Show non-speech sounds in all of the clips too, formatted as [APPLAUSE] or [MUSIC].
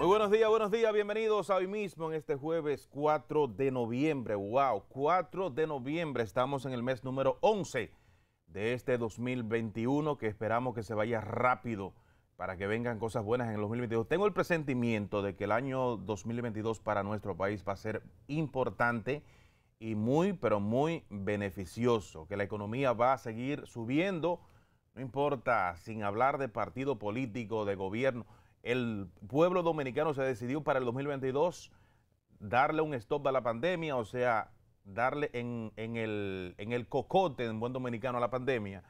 Muy buenos días, buenos días, bienvenidos a hoy mismo en este jueves 4 de noviembre. Wow, 4 de noviembre, estamos en el mes número 11 de este 2021 que esperamos que se vaya rápido para que vengan cosas buenas en el 2022. Tengo el presentimiento de que el año 2022 para nuestro país va a ser importante y muy, pero muy beneficioso, que la economía va a seguir subiendo, no importa, sin hablar de partido político, de gobierno el pueblo dominicano se decidió para el 2022 darle un stop a la pandemia, o sea, darle en, el, el cocote, en buen dominicano, a la pandemia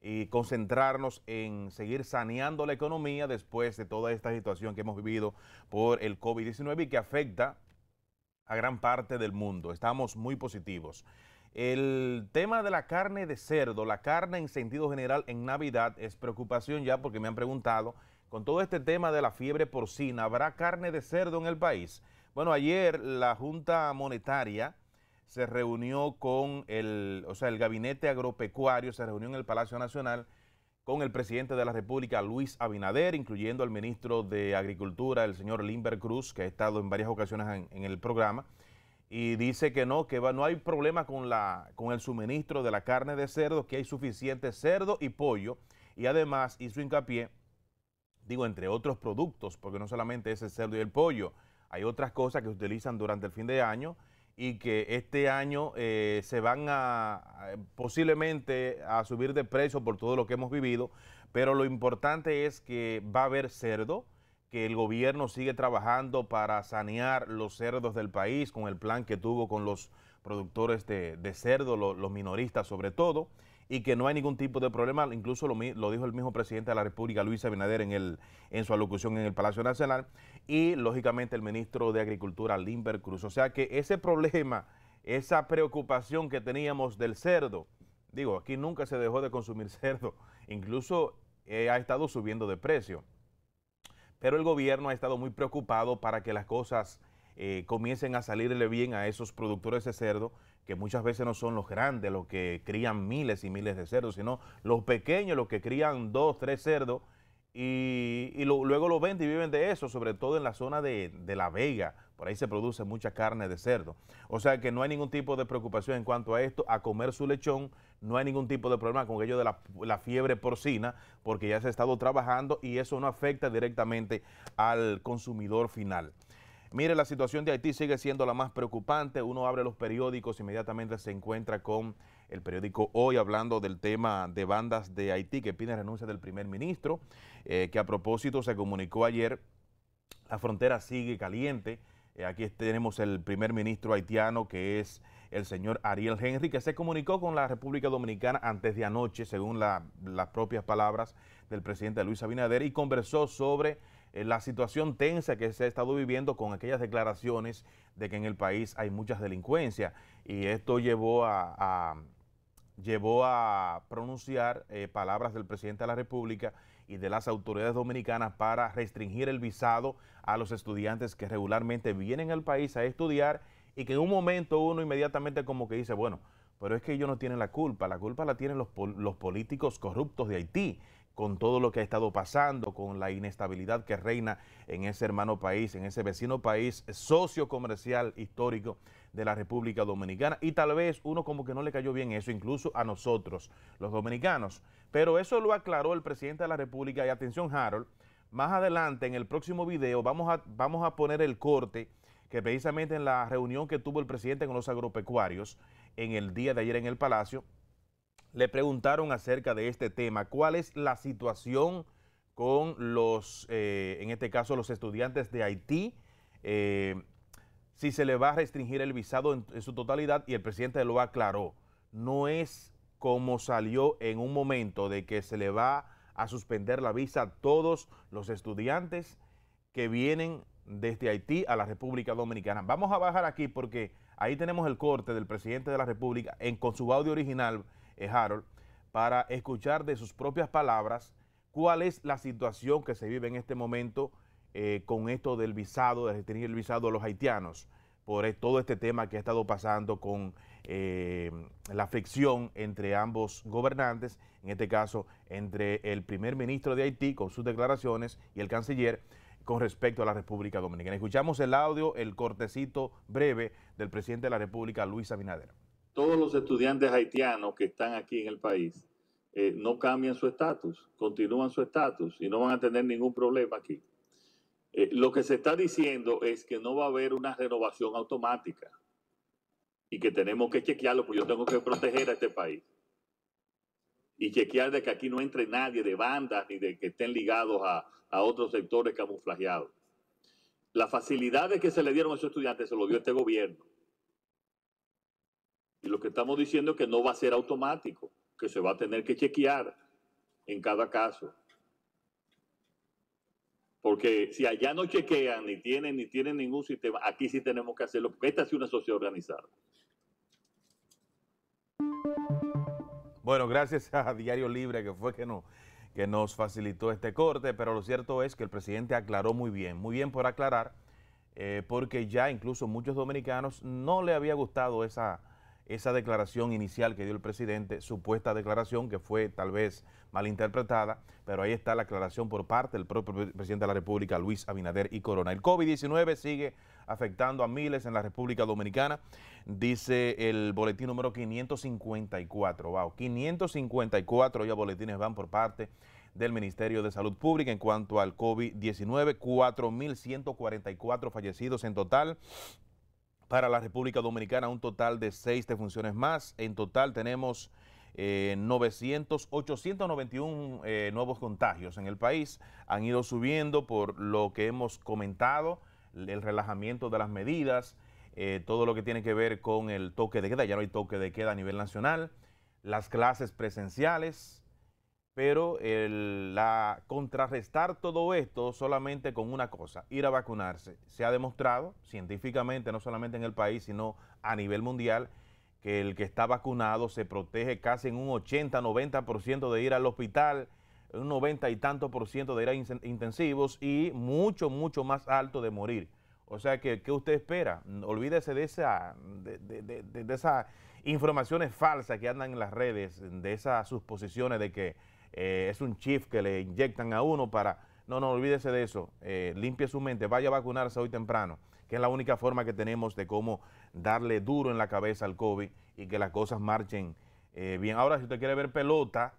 y concentrarnos en seguir saneando la economía después de toda esta situación que hemos vivido por el COVID-19 y que afecta a gran parte del mundo. Estamos muy positivos. El tema de la carne de cerdo, la carne en sentido general en Navidad es preocupación ya porque me han preguntado con todo este tema de la fiebre porcina, ¿habrá carne de cerdo en el país? Bueno, ayer la Junta Monetaria se reunió con el, o sea, el Gabinete Agropecuario, se reunió en el Palacio Nacional con el presidente de la República, Luis Abinader, incluyendo al ministro de Agricultura, el señor Limber Cruz, que ha estado en varias ocasiones en, el programa, y dice que no, que no hay problema con, con el suministro de la carne de cerdo, que hay suficiente cerdo y pollo, y además hizo hincapié digo, entre otros productos, porque no solamente es el cerdo y el pollo, hay otras cosas que se utilizan durante el fin de año y que este año eh, se van a, posiblemente a subir de precio por todo lo que hemos vivido, pero lo importante es que va a haber cerdo, que el gobierno sigue trabajando para sanear los cerdos del país con el plan que tuvo con los productores de, cerdo, los minoristas sobre todo y que no hay ningún tipo de problema. Incluso lo, dijo el mismo presidente de la República, Luis Abinader, en, el, en su alocución en el Palacio Nacional y lógicamente el ministro de Agricultura, Limber Cruz. O sea que ese problema, esa preocupación que teníamos del cerdo, digo, aquí nunca se dejó de consumir [LAUGHS] cerdo, incluso eh, ha estado subiendo de precio. Pero el gobierno ha estado muy preocupado para que las cosas eh, comiencen a salirle bien a esos productores de cerdo que muchas veces no son los grandes los que crían miles y miles de cerdos, sino los pequeños, los que crían dos, tres cerdos y, luego los venden y viven de eso, sobre todo en la zona de, La Vega. Por ahí se produce mucha carne de cerdo. O sea que no hay ningún tipo de preocupación en cuanto a esto, a comer su lechón. No hay ningún tipo de problema con ello de la fiebre porcina, porque ya se ha estado trabajando y eso no afecta directamente al consumidor final. Mire, la situación de Haití sigue siendo la más preocupante. Uno abre los periódicos, inmediatamente se encuentra con el periódico Hoy hablando del tema de bandas de Haití que piden renuncia del primer ministro, eh, que a propósito se comunicó ayer, la frontera sigue caliente. Eh, aquí tenemos el primer ministro haitiano que es el señor Ariel Henry, que se comunicó con la República Dominicana antes de anoche, según las propias palabras del presidente Luis Abinader, y conversó sobre eh, la situación tensa que se ha estado viviendo con aquellas declaraciones de que en el país hay muchas delincuencias. Y esto llevó a, llevó a pronunciar eh, palabras del presidente de la República y de las autoridades dominicanas para restringir el visado a los estudiantes que regularmente vienen al país a estudiar y que en un momento uno inmediatamente como que dice, bueno, pero es que ellos no tienen la culpa, la culpa la tienen los, los políticos corruptos de Haití con todo lo que ha estado pasando, con la inestabilidad que reina en ese hermano país, en ese vecino país, socio comercial histórico de la República Dominicana. Y tal vez uno como que no le cayó bien eso, incluso a nosotros, los dominicanos. Pero eso lo aclaró el presidente de la República. Y atención, Harold, más adelante en el próximo video vamos a, vamos a poner el corte que precisamente en la reunión que tuvo el presidente con los agropecuarios en el día de ayer en el Palacio, le preguntaron acerca de este tema. ¿Cuál es la situación con los, eh, en este caso, los estudiantes de Haití? Eh, si se le va a restringir el visado en, su totalidad y el presidente lo aclaró. No es como salió en un momento de que se le va a suspender la visa a todos los estudiantes que vienen desde Haití a la República Dominicana. Vamos a bajar aquí porque ahí tenemos el corte del presidente de la República en, con su audio original eh, Harold, para escuchar de sus propias palabras cuál es la situación que se vive en este momento eh, con esto del visado, de restringir el visado a los haitianos, por e, todo este tema que ha estado pasando con eh, la fricción entre ambos gobernantes, en este caso entre el primer ministro de Haití con sus declaraciones y el canciller con respecto a la República Dominicana. Escuchamos el audio, el cortecito breve del presidente de la República, Luis Abinader todos los estudiantes haitianos que están aquí en el país eh, no cambian su estatus, continúan su estatus y no van a tener ningún problema aquí. Eh, lo que se está diciendo es que no va a haber una renovación automática y que tenemos que chequearlo, porque yo tengo que proteger a este país. Y chequear de que aquí no entre nadie de bandas ni de que estén ligados a, otros sectores camuflajeados. Las facilidades que se le dieron a esos estudiantes se lo dio este gobierno. Y lo que estamos diciendo es que no va a ser automático, que se va a tener que chequear en cada caso. Porque si allá no chequean, ni tienen, ni tienen ningún sistema, aquí sí tenemos que hacerlo, porque esta es una sociedad organizada. Bueno, gracias a Diario Libre, que fue que que nos facilitó este corte, pero lo cierto es que el presidente aclaró muy bien, muy bien por aclarar, eh, porque ya incluso muchos dominicanos no le había gustado esa, esa declaración inicial que dio el presidente, supuesta declaración que fue tal vez malinterpretada, pero ahí está la aclaración por parte del propio presidente de la República, Luis Abinader y Corona. El COVID-19 sigue afectando a miles en la República Dominicana, dice el boletín número 554. Wow, 554 ya boletines van por parte del Ministerio de Salud Pública en cuanto al COVID-19, 4.144 fallecidos en total, para la República Dominicana, un total de seis defunciones más. En total tenemos 900, eh, 891 eh, nuevos contagios en el país. Han ido subiendo por lo que hemos comentado, el relajamiento de las medidas, eh, todo lo que tiene que ver con el toque de queda. Ya no hay toque de queda a nivel nacional. Las clases presenciales, pero el, la, contrarrestar todo esto solamente con una cosa, ir a vacunarse. Se ha demostrado científicamente, no solamente en el país, sino a nivel mundial, que el que está vacunado se protege casi en un 80-90% de ir al hospital, un 90 y tanto por ciento de ir a intensivos y mucho, mucho más alto de morir. O sea que, ¿qué usted espera? Olvídese de, esa, de, de, de esas informaciones falsas que andan en las redes, de esas suposiciones de que eh, es un chip que le inyectan a uno para... No, no, olvídese de eso, eh, limpie su mente, vaya a vacunarse hoy temprano, que es la única forma que tenemos de cómo darle duro en la cabeza al COVID y que las cosas marchen eh, bien. Ahora, si usted quiere ver pelota,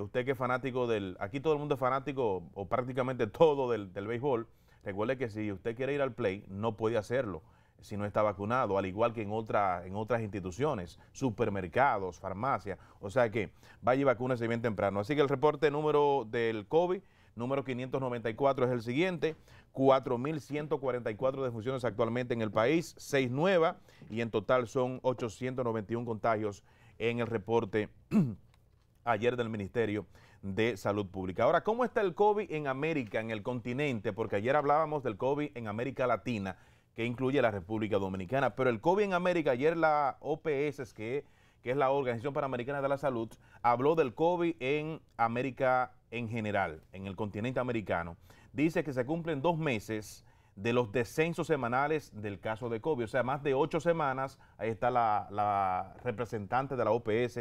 usted que es fanático del... Aquí todo el mundo es fanático o prácticamente [LAUGHS] todo del, del béisbol. Recuerde que si usted quiere ir al play, no puede hacerlo si no está vacunado, al igual que en, en otras instituciones, supermercados, farmacias. O sea que vaya y vacúnese bien temprano. Así que el reporte número del COVID, número 594, es el siguiente. 4.144 defunciones actualmente en el país, 6 nuevas y en total son 891 contagios en el reporte [CLEARS THROAT] ayer del Ministerio de Salud Pública. Ahora, ¿cómo está el COVID en América, en el continente? Porque ayer hablábamos del COVID en América Latina que incluye la República Dominicana. Pero el COVID en América, ayer la OPS, que, que es la Organización Panamericana de la Salud, habló del COVID en América en general, en el continente americano. Dice que se cumplen dos meses de los descensos semanales del caso de COVID. O sea, más de ocho semanas, ahí está la, representante de la OPS,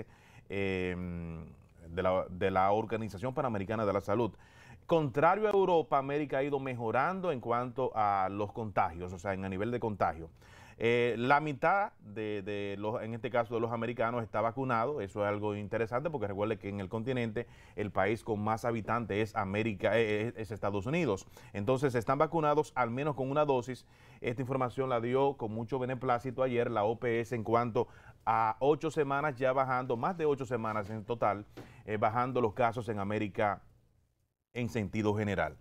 eh, de la Organización Panamericana de la Salud. Contrario a Europa, América ha ido mejorando en cuanto a los contagios, o sea, en a nivel de contagio. Eh, la mitad de, los, en este caso, de los americanos está vacunado. Eso es algo interesante porque recuerde que en el continente el país con más habitantes es América, eh, eh, es, Estados Unidos. Entonces están vacunados al menos con una dosis. Esta información la dio con mucho beneplácito ayer la OPS en cuanto a ocho semanas ya bajando, más de ocho semanas en total, bajando los casos en América en sentido general.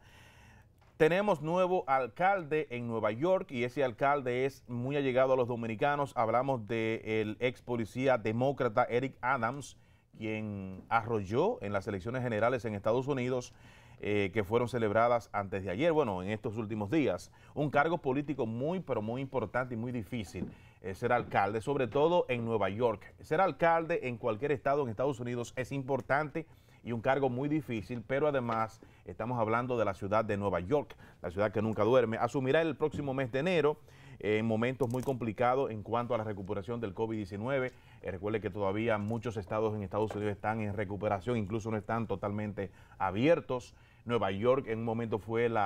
Tenemos nuevo alcalde en Nueva York y ese alcalde es muy allegado a los dominicanos. Hablamos del ex policía demócrata Eric Adams, quien arrolló en las elecciones generales en Estados Unidos eh, que fueron celebradas antes de ayer, bueno, en estos últimos días. Un cargo político muy, pero muy importante y muy difícil eh, ser alcalde, sobre todo en Nueva York. Ser alcalde en cualquier estado en Estados Unidos es importante y un cargo muy difícil, pero además estamos hablando de la ciudad de Nueva York, la ciudad que nunca duerme. Asumirá el próximo mes de enero eh, en momentos muy complicados en cuanto a la recuperación del COVID-19. Eh, recuerde que todavía muchos estados en Estados Unidos están en recuperación, incluso no están totalmente abiertos. Nueva York en un momento fue el,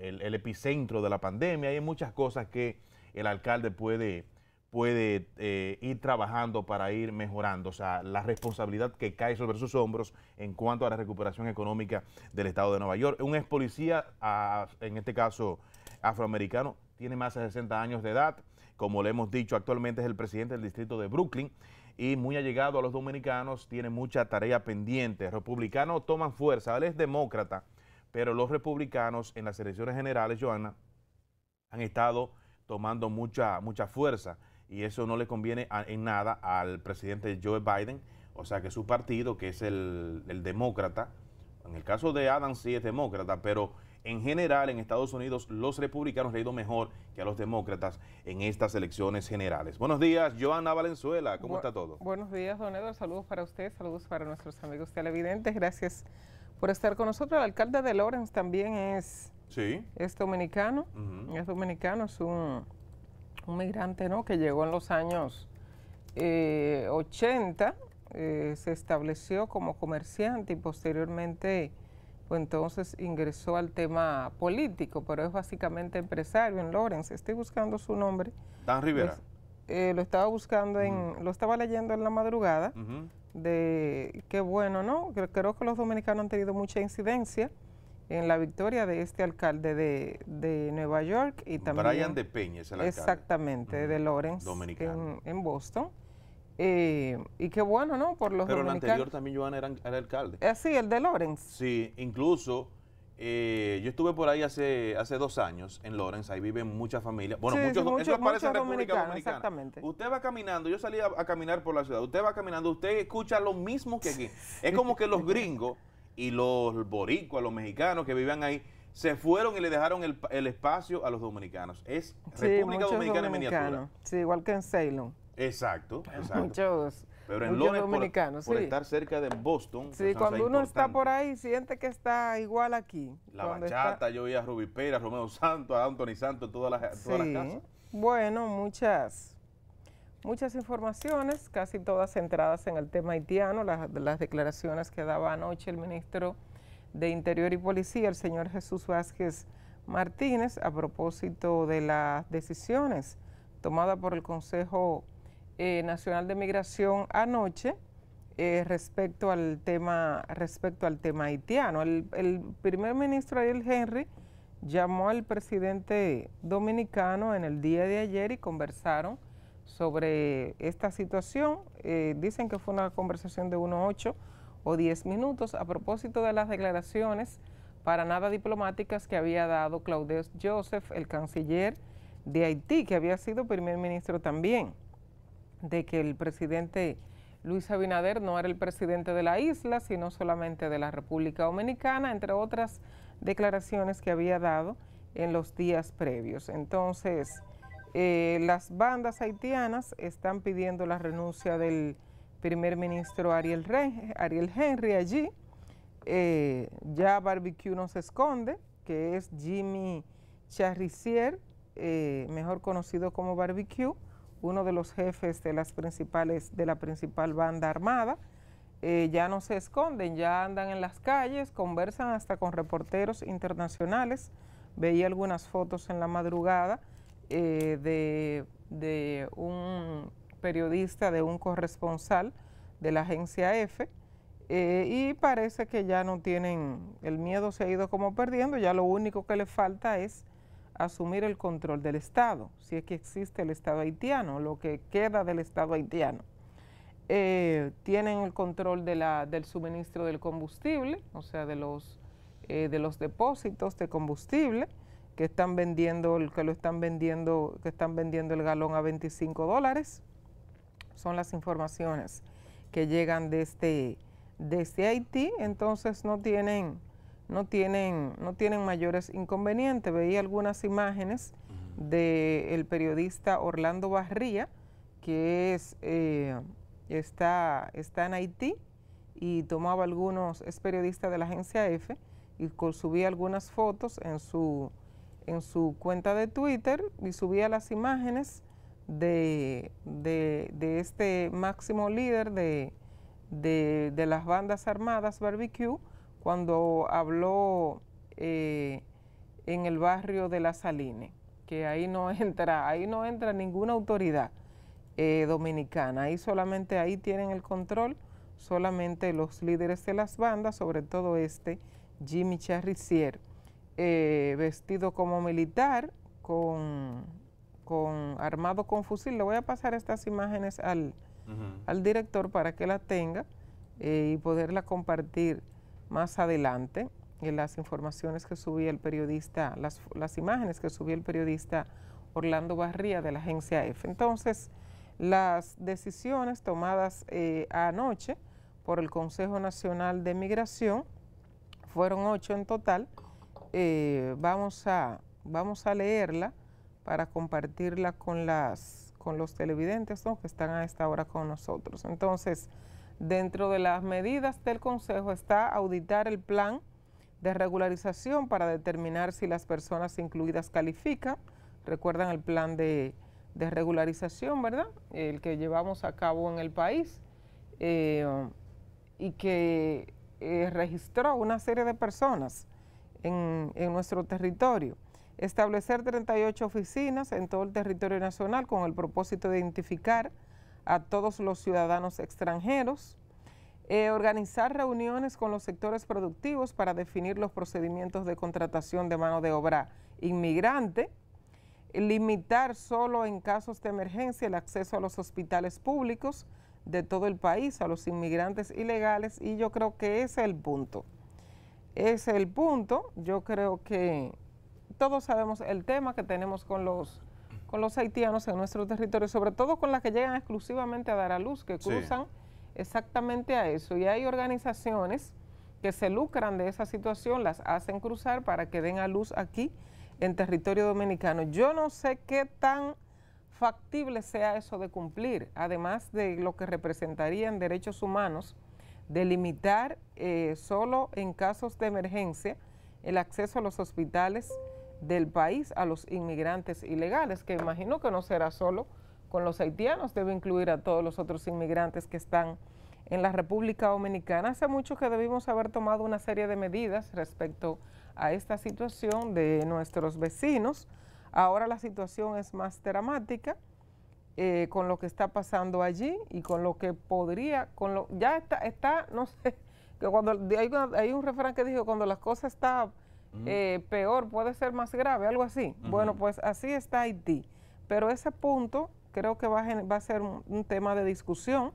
el, epicentro de la pandemia. Hay muchas cosas que el alcalde puede puede eh, ir trabajando para ir mejorando, o sea, la responsabilidad que cae sobre sus hombros en cuanto a la recuperación económica del Estado de Nueva York. Un ex policía, ah, en este caso afroamericano, tiene más de 60 años de edad, como le hemos dicho, actualmente es el presidente del distrito de Brooklyn y muy allegado a los dominicanos, tiene mucha tarea pendiente. Republicanos toman fuerza, él es demócrata, pero los republicanos en las elecciones generales, Joana, han estado tomando mucha, mucha fuerza y eso no le conviene en nada al presidente Joe Biden. O sea que su partido, que es el, demócrata, en el caso de Adam sí es demócrata, pero en general en Estados Unidos los republicanos han ido mejor que a los demócratas en estas elecciones generales. Buenos días, Joana Valenzuela, ¿cómo está todo? Buenos días, don Edward, saludos para usted, saludos para nuestros amigos televidentes, gracias por estar con nosotros. El alcalde de Lawrence también es, sí. es dominicano, es dominicano, es un un migrante ¿no? que llegó en los años 80, eh, eh, se estableció como comerciante y posteriormente pues entonces ingresó al tema político, pero es básicamente empresario en Lorenz. Estoy buscando su nombre. Dan Rivera. Eh, lo estaba buscando en, mm. lo estaba leyendo en la madrugada, de qué bueno, ¿no? creo que los dominicanos han tenido mucha incidencia en la victoria de este alcalde de, de Nueva York y también... Brian de Peña es el alcalde. Exactamente, de Lawrence, Dominicano. En, Boston. Eh, y qué bueno, ¿no? Por los Pero el anterior también, Joan era, alcalde. Eh, sí, el de Lawrence. Sí, incluso eh, yo estuve por ahí hace, hace dos años en Lawrence, ahí viven muchas familias. Bueno, muchos, eso Exactamente. Usted va caminando, yo salía a, caminar por la ciudad, usted va caminando, usted escucha lo mismo que aquí. [LAUGHS] es como que los gringos y los boricuas, los mexicanos que vivían ahí, se fueron y le dejaron el, espacio a los dominicanos. Es República Dominicana en miniatura. Sí, igual que en Ceylon. Exacto, [LAUGHS] exacto. Muchos. Pero en dominicanos, por, estar cerca de Boston. Sí, cuando uno está por ahí, siente que está igual aquí. La bachata, yo vi a Rubí Pérez, a Romeo Santo, a Anthony Santos, todas las, todas las casas. Bueno, muchas muchas informaciones, casi todas centradas en el tema haitiano, las, las declaraciones que daba anoche el ministro de Interior y Policía, el señor Jesús Vázquez Martínez, a propósito de las decisiones tomadas por el Consejo eh, Nacional de Migración anoche eh, respecto al tema respecto al tema haitiano. El, el primer ministro Ariel Henry llamó al presidente dominicano en el día de ayer y conversaron sobre esta situación. Eh, dicen que fue una conversación de unos ocho o diez minutos a propósito de las declaraciones para nada diplomáticas que había dado Claudius Joseph, el canciller de Haití, que había sido primer ministro también, de que el presidente Luis Abinader no era el presidente de la isla, sino solamente de la República Dominicana, entre otras declaraciones que había dado en los días previos. Entonces, eh, las bandas haitianas están pidiendo la renuncia del primer ministro Ariel, Ariel Henry allí. Eh, ya Barbecue no se esconde, que es Jimmy Charricier, eh, mejor conocido como Barbecue, uno de los jefes de, las principales, de la principal banda armada. ya no se esconden, ya andan en las calles, conversan hasta con reporteros internacionales. Veía algunas fotos en la madrugada eh, de, un periodista, de un corresponsal de la agencia F, eh, y parece que ya no tienen, el miedo se ha ido como perdiendo, ya lo único que le falta es asumir el control del Estado, si es que existe el Estado haitiano, lo que queda del Estado haitiano. Eh, tienen el control del suministro del combustible, o sea, de los depósitos de combustible, que están vendiendo, que lo están vendiendo, que están vendiendo el galón a 25 dólares. Son las informaciones que llegan desde, este, desde este Haití, entonces no tienen, no tienen, no tienen mayores inconvenientes. Veía algunas imágenes de el del periodista Orlando Barría, que es, eh, está, está en Haití y tomaba algunos, es periodista de la agencia efe y subía algunas fotos en su en su cuenta de Twitter y subía las imágenes de, este máximo líder de, las bandas armadas Barbecue cuando habló eh, en el barrio de La Saline, que ahí no [LAUGHS] entra, ahí no entra ninguna autoridad eh, dominicana, ahí solamente ahí tienen el control, solamente los líderes de las bandas, sobre todo este, Jimmy Charricier eh, vestido como militar, con, con, armado con fusil. Le voy a pasar estas imágenes al, director para que la tenga eh, y poderla compartir más adelante en eh, las informaciones que subía el periodista, las, las imágenes que subió el periodista Orlando Barría de la agencia F. Entonces, las decisiones tomadas anoche por el Consejo Nacional de Migración fueron ocho en total eh, vamos, a, vamos a leerla para compartirla con, las, con los televidentes que están a esta hora con nosotros. Entonces, dentro de las medidas del Consejo está auditar el plan de regularización para determinar si las personas incluidas califican. Recuerdan el plan de, regularización, ¿verdad? El que llevamos a cabo en el país eh, y que eh, registró una serie de personas en, nuestro territorio. Establecer 38 oficinas en todo el territorio nacional con el propósito de identificar a todos los ciudadanos extranjeros. Eh, organizar reuniones con los sectores productivos para definir los procedimientos de contratación de mano de obra inmigrante, limitar solo en casos de emergencia el acceso a los hospitales públicos de todo el país, a los inmigrantes ilegales, y yo creo que ese es el punto es el punto. Yo creo que todos sabemos el tema que tenemos con los con los haitianos en nuestro territorio, sobre todo con las que llegan exclusivamente a dar a luz, que cruzan exactamente a eso. Y hay organizaciones que se lucran de esa situación, las hacen cruzar para que den a luz aquí en territorio dominicano. Yo no sé qué tan factible sea eso de cumplir, además de lo que representarían derechos humanos delimitar eh, solo en casos de emergencia el acceso a los hospitales del país a los inmigrantes ilegales, que imagino que no será solo con los haitianos, debe incluir a todos los otros inmigrantes que están en la República Dominicana. Hace mucho que debimos haber tomado una serie de medidas respecto a esta situación de nuestros vecinos. Ahora la situación es más dramática eh, con lo que está pasando allí y con lo que podría, con lo ya está, está [LAUGHS] no sé, que cuando hay, un refrán que dijo, cuando las cosas están eh, peor puede ser más grave, algo así. Bueno, pues así está Haití. Pero ese punto creo que va a, ser un, un tema de discusión,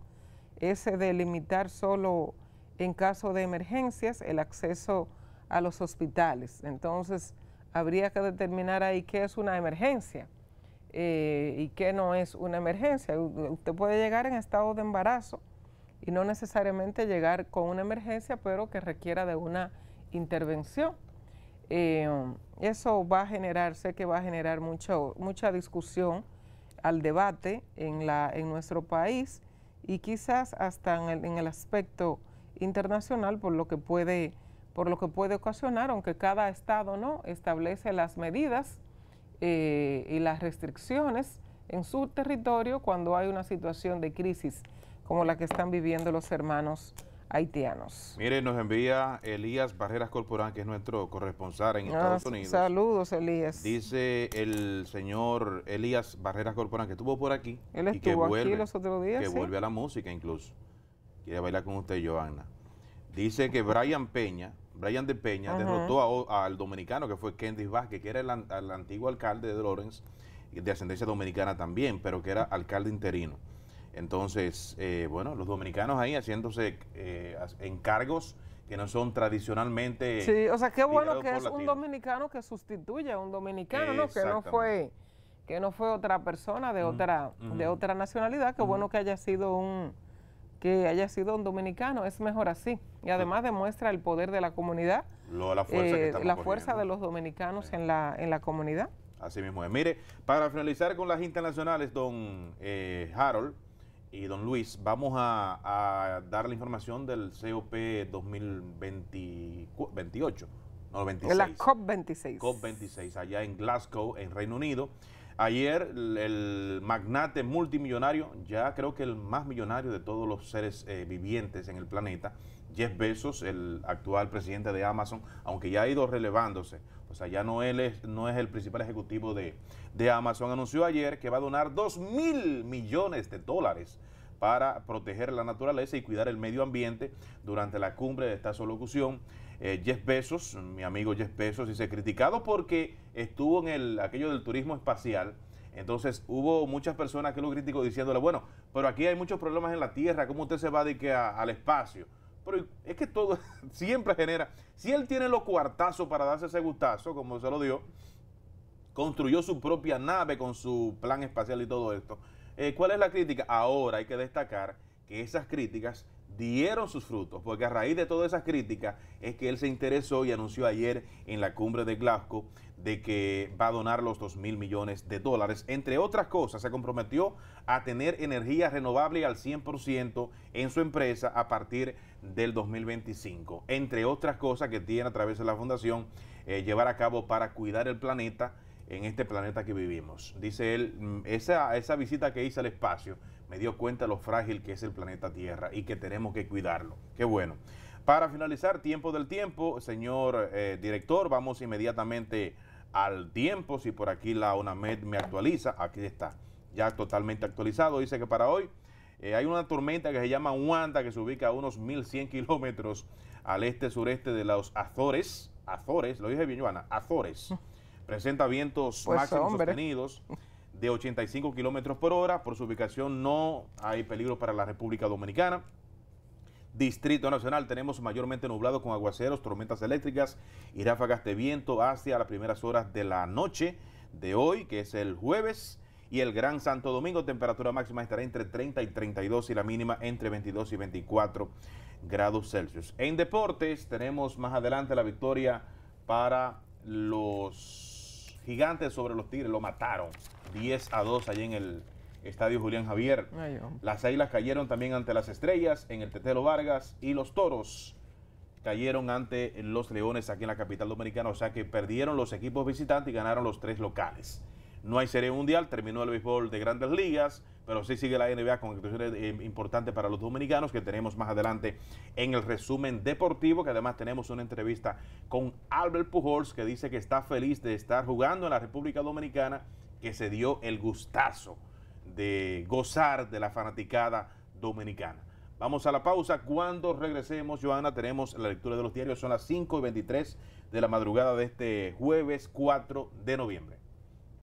ese de limitar solo en caso de emergencias el acceso a los hospitales. Entonces, habría que determinar ahí qué es una emergencia. Eh, y que no es una emergencia. Usted puede llegar en estado de embarazo y no necesariamente llegar con una emergencia, pero que requiera de una intervención. Eh, eso va a generar, sé que va a generar mucho, mucha discusión al debate en, la, en nuestro país y quizás hasta en el, en el, aspecto internacional por lo que puede por lo que puede ocasionar, aunque cada estado no establece las medidas eh, y las restricciones en su territorio cuando hay una situación de crisis como la que están viviendo los hermanos haitianos. Mire, nos envía Elías Barreras Corporán, que es nuestro corresponsal en Estados ah, Unidos. Saludos, Elías. Dice el señor Elías Barreras Corporán, que estuvo por aquí. Él estuvo y aquí los otros días. Que vuelve a la música incluso. Quiere bailar con usted, Joana. Dice que Brian Peña, Brian de Peña derrotó al dominicano que fue Candice Vázquez, que era el, antiguo alcalde de Lawrence, de ascendencia dominicana también, pero que era alcalde interino. Entonces, eh, bueno, los dominicanos ahí haciéndose eh, encargos que no son tradicionalmente. Sí, o sea, qué bueno que es un dominicano que sustituya a un dominicano, Que no fue que no fue otra persona de otra de otra nacionalidad. Qué bueno que haya sido un que haya sido un dominicano, es mejor así. Y además demuestra el poder de la comunidad, la, fuerza, eh, de los dominicanos en, la, en la comunidad. Así mismo es. Mire, para finalizar con las internacionales, don eh, Harold y don Luis, vamos a, dar la información del COP 2028. No, 26. La COP26. COP26, allá en Glasgow, en Reino Unido. Ayer el magnate multimillonario, ya creo que el más millonario de todos los seres eh, vivientes en el planeta, Jeff Bezos, el actual presidente de Amazon, aunque ya ha ido relevándose, pues ya no es, no es el principal ejecutivo de, de Amazon, anunció ayer que va a donar 2 mil millones de dólares para proteger la naturaleza y cuidar el medio ambiente durante la cumbre de esta solución eh, Jeff Bezos, mi amigo Jeff Bezos, dice, criticado porque estuvo en el, aquello del turismo espacial. Entonces hubo muchas personas que lo criticó diciéndole, bueno, pero aquí hay muchos problemas en la Tierra, ¿cómo usted se va de que al espacio? Pero es que todo [LAUGHS] siempre genera, si él tiene los cuartazos para darse ese gustazo, como se lo dio, construyó su propia nave con su plan espacial y todo esto. Eh, ¿Cuál es la crítica? Ahora hay que destacar que esas críticas dieron sus frutos, porque a raíz de todas esas críticas es que él se interesó y anunció ayer en la cumbre de Glasgow de que va a donar los 2 mil millones de dólares. Entre otras cosas, se comprometió a tener energía renovable al 100% en su empresa a partir del 2025. Entre otras cosas que tiene a través de la fundación eh, llevar a cabo para cuidar el planeta en este planeta que vivimos. Dice él, mm, esa, esa visita que hizo al espacio me dio cuenta lo frágil que es el planeta Tierra y que tenemos que cuidarlo. Qué bueno. Para finalizar, tiempo del tiempo, señor eh, director, vamos inmediatamente al tiempo. Si por aquí la UNAMED me actualiza, aquí está, ya totalmente actualizado. Dice que para hoy eh, hay una tormenta que se llama Wanda, que se ubica a unos 1100 kilómetros al este-sureste de los Azores. Azores, lo dije bien, Joana, Azores. [LAUGHS] Presenta vientos pues máximos sostenidos [LAUGHS] de 85 kilómetros por hora. Por su ubicación no hay peligro para la República Dominicana. Distrito Nacional tenemos mayormente nublado con aguaceros, tormentas eléctricas y ráfagas de viento hacia las primeras horas de la noche de hoy, que es el jueves. Y el Gran Santo Domingo, temperatura máxima estará entre 30 y 32 y la mínima entre 22 y 24 grados Celsius. En deportes tenemos más adelante la victoria para los Gigantes sobre los Tigres, lo mataron. 10 a 2 allí en el Estadio Julián Javier. Las Águilas cayeron también ante las Estrellas en el Tetelo Vargas y los Toros cayeron ante los Leones aquí en la capital dominicana, o sea que perdieron los equipos visitantes y ganaron los tres locales. No hay Serie Mundial, terminó el béisbol de grandes ligas, pero sí sigue la NBA con actuaciones eh, importantes para los dominicanos que tenemos más adelante en el resumen deportivo, que además tenemos una entrevista con Albert Pujols que dice que está feliz de estar jugando en la República Dominicana, que se dio el gustazo de gozar de la fanaticada dominicana. Vamos a la pausa. Cuando regresemos, Joana, tenemos la lectura de los diarios. Son las 5 y 23 de la madrugada de este jueves 4 de noviembre.